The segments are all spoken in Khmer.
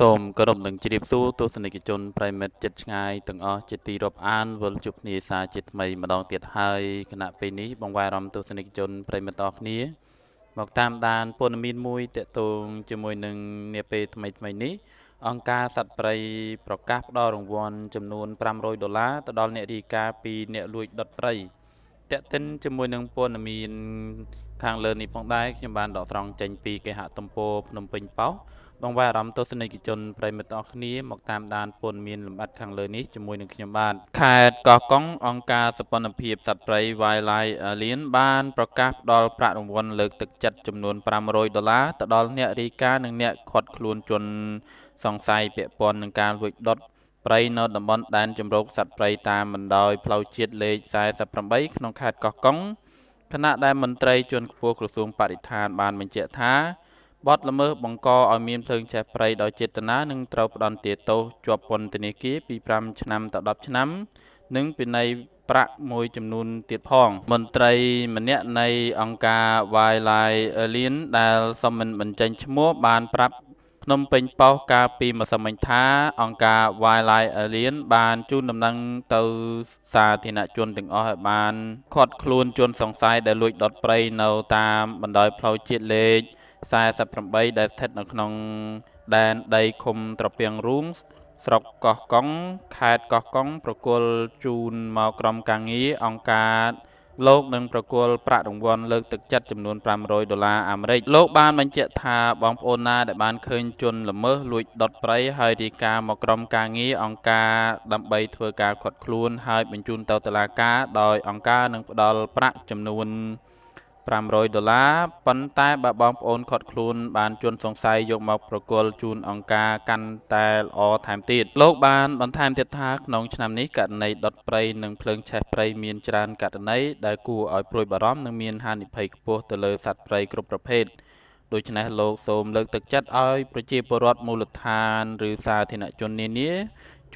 សូមគោរពនឹងជ្រាបសួរទស្សនិកជន ប្រិមិត្តចិត្តឆ្ងាយទាំងអស់ជាទីរាប់អានវិលជួបគ្នាសាជាថ្មីម្ដងទៀតហើយគណៈពេលនេះបងវាយអារម្មណ៍ទស្សនិកជនប្រិមិត្តអស់គ្នាមកតាមដានព័ត៌មានមួយតកតងជាមួយនឹងនាពេលថ្មីថ្មីនេះអង្គការសត្វព្រៃប្រកាសផ្ដល់រង្វាន់ចំនួន500ដុល្លារទៅដល់អ្នករាយការណ៍ពីអ្នកលួចដុតព្រៃតេតិនជាមួយនឹងព័ត៌មានខាងលើនេះផងដែរខ្ញុំបានដកត្រង់ចេញពីគេហទំព័រភ្នំពេញប៉ោះបងប្អូនអារម្មណ៍ទស្សនិកជនប្រិមិត្តអស់គ្នាមកតាមដានព័ត៌មានលម្អិតខាងលើនេះជាមួយនឹងខ្ញុំបាទខេត្តកោះកុងអង្គការសព្វនភាពសត្វព្រៃ Wildlife Alliance បានប្រកាសផ្តល់ប្រាក់រង្វាន់លើកទឹកចិត្តចំនួន500ដុល្លារទៅដល់អ្នករាយការណ៍និងអ្នកឃាត់ខ្លួនជនសង្ស័យពាក់ព័ន្ធនឹងការលួចដុតព្រៃនៅតំបន់ដែនជម្រកសត្វព្រៃតាមបណ្ដោយផ្លូវជាតិលេខ48ក្នុងខេត្តកោះកុង។ខណៈដែលមន្ត្រីជាន់ខ្ពស់ក្រសួងបរិស្ថានបានបញ្ជាក់ថាបទល្មើសបង្កឲ្យមានភ្លើងឆេះព្រៃដោយចេតនានិងត្រូវផ្ដន្ទាទោសជាប់ពន្ធនាគារពី5ឆ្នាំទៅ10ឆ្នាំ និងពិន័យប្រាក់មួយចំនួនទៀតផង មន្ត្រីម្នាក់នៃអង្គការ Wildlife Alien ដែលសមមិន បញ្ចេញឈ្មោះបានប្រាប់ភ្នំពេញប៉ោះកាលពីម្សិលមិញថាអង្គការ Wildlife Alliance បានជូនដំណឹងទៅសាធារណជនទាំងអស់ឲ្យបានខាត់ខ្លួនជនសង្ស័យដែលលួចដុតព្រៃនៅតាមបណ្ដោយផ្លូវជាតិលេខ48ដែលស្ថិតនៅក្នុងដែនដីឃុំត្រពាំងរូងស្រុកកោះកុងខេត្តកោះកុងប្រគល់ជូនមកក្រុមការងារអង្គការលោកនឹងប្រគល់ប្រាក់រង្វាន់លើកទឹកចិត្តចំនួន500ដុល្លារអាមេរិកលោកបានបញ្ជាក់ថាបងប្អូនណាដែលបានឃើញជនល្មើសលួចដុតប្រៃហើយរាយការណ៍មកក្រុមការងារអង្គការដើម្បីធ្វើការខាត់ខ្លួនហើយបញ្ជូនទៅតុលាការដោយអង្គការនឹងផ្ដល់ប្រាក់ចំនួន500ដុល្លារប៉ុន្តែបើបងប្អូនខាត់ខ្លួនបានជន់សង្ស័យយកមកប្រគល់ជូនអង្គការកាន់តែល្អថែមទៀតលោកបានបន្ថែមទៀតថាក្នុងឆ្នាំនេះករណីដុតព្រៃនិងភ្លើងឆេះព្រៃមានច្រើនករណីដែលគួរឲ្យព្រួយបារម្ភនិងមានហានិភ័យខ្ពស់ទៅលើសត្វព្រៃគ្រប់ប្រភេទដូច្នេះលោកសូមលើកទឹកចិត្តឲ្យប្រជាពលរដ្ឋមូលដ្ឋាន ឬសាធារណជននានា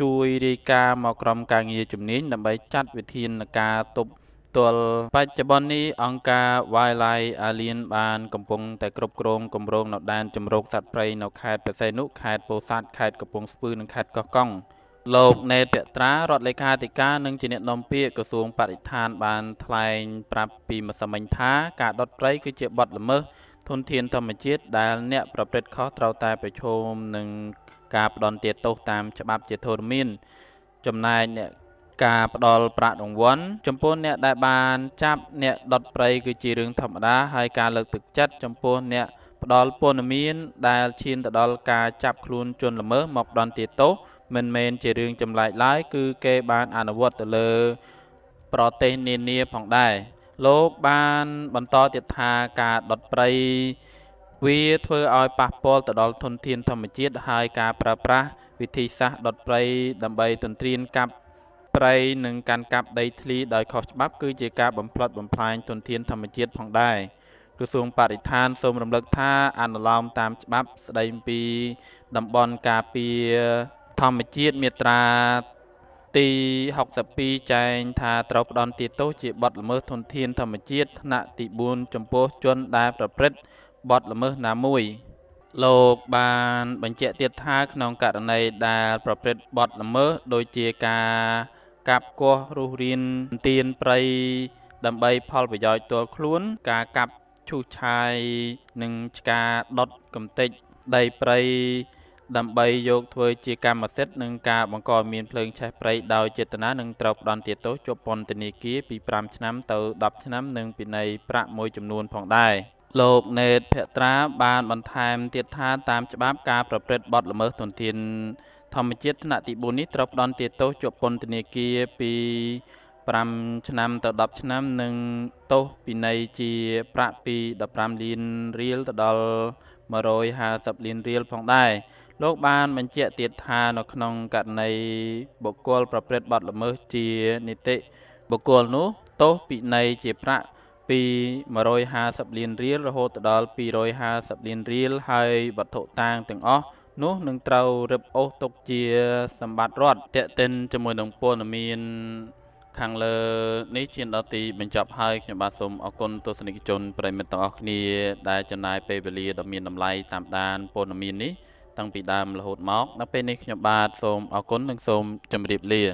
ជួយរាយការណ៍មកក្រុមការងារជំនាញដើម្បីចាត់វិធានការទប់ទល់បច្ចុប្បន្ននេះអង្គការ Wildlife Alliance បានកំពុងតែគ្រប់គ្រងគម្រោងនៅដែនជំរកសត្វព្រៃនៅខេត្តបរសេនុខេត្តពោធិ៍សាត់ខេត្តកំពង់ស្ពឺនិងខេត្តកោះកុងលោកណេតត្រារដ្ឋលេខាធិការនិងជាអ្នកនាំពាក្យក្រសួងបរិស្ថាន បានថ្លែងប្រាប់ពីម្សិលមិញថាការដុតព្រៃគឺជាបទល្មើសធនធានធម្មជាតិដែល អ្នកប្រព្រឹត្តខុសត្រូវតែប្រឈមនឹងការផ្ដន់ទាទោសតាមច្បាប់ជាធរមាន ចំណែកអ្នកការផ្ដល់ប្រាក់រង្វាន់ចំពោះអ្នកដែលបានចាប់អ្នកដុតព្រៃគឺជារឿងធម្មតាហើយការលើកទឹកចិត្តចំពោះអ្នកផ្ដល់ពន្ធនាមដែលឈានទៅដល់ការចាប់ខ្លួនជនល្មើសមកដន្ទាទោសមិនមែនជារឿងចម្លែកឡើយ គឺគេបានអនុវត្តទៅលើប្រទេសនានាផងដែរលោកបានបន្តទៀតថាការដុតព្រៃវាធ្វើឲ្យប៉ះពាល់ទៅដល់ធនធានធម្មជាតិហើយការប្រើប្រាស់វិធីសាស្ត្រដុតព្រៃដើម្បីទន្ទ្រានកាប់ព្រៃនិងកាន់កាប់ដីធ្លីដោយខុសច្បាប់គឺជាការបំផ្លិចបំផ្លាញទុនធានធម្មជាតិផងដែរក្រសួងបរិស្ថានសូមរំលឹកថាអនុលោមតាមច្បាប់ស្ដីពីតំបន់ការពារធម្មជាតិមាត្រាទី62ចែងថាត្រូវផ្ដន់ទាទោសជាបទល្មើសធនធានធម្មជាតិថ្នាក់ទី4ចំពោះជនដែលប្រព្រឹត្តបទល្មើសណាមួយលោកបានបញ្ជាក់ទៀតថាក្នុងករណីដែលប្រព្រឹត្តបទល្មើសដូចជាការកាប់គាស់រុះរៀនទានព្រៃដើម្បីផលប្រយោជន៍តលខ្លួនការកាប់ឈូសឆាយនិងឆ្កាដុតកំទេចដីព្រៃដើម្បីយកធ្វើជាកម្មសិទ្ធិនឹងការបង្កមានភ្លើងឆេះព្រៃដោយចេតនានឹងត្រូវផ្ដន្ទាទោសជាប់ពន្ធនាគារពី5ឆ្នាំទៅ10ឆ្នាំនិងពិន័យប្រាក់មួយចំនួនផងដែរលោកណេតភត្រាបានបន្ថែមទៀតថាតាមច្បាប់ការប្រព្រឹត្តបទល្មើសទន្ទានធម្មជាតិថ្នាក់ទី4នេះត្រូវផ្ដន់ទោសជាប់ពន្ធនាគារពី5ឆ្នាំទៅ10ឆ្នាំនិងទោសពិន័យជា ប្រាក់ពី15លានរៀលទៅដល់150លានរៀលផងដែរលោក បានបញ្ជាក់ទៀតថានៅក្នុងករណីបុគ្គលប្រព្រឹត្តបទល្មើសជានីតិបុគ្គលនោះទោសពិន័យជាប្រាក់ពី150លានរៀលរហូតដល់250លានរៀលហើយវត្ថុតាងទាំងអស់នោះនឹងត្រូវរឹបអូសទុកជា សម្បត្តិរដ្ឋតេតិនជាមួយនឹងពលមានខាងលើនេះជាដល់ទីបញ្ចប់ហើយខ្ញុំបាទសូមអរគុណទស្សនិកជនប្រិមិត្តទាំងអស់គ្នាដែលចំណាយពេលវេលាដ៏មានតម្លៃតាមដានពលមាននេះតាំងពីដើមរហូតមកដល់ពេលនេះខ្ញុំបាទសូមអរគុណនិងសូមជម្រាបលា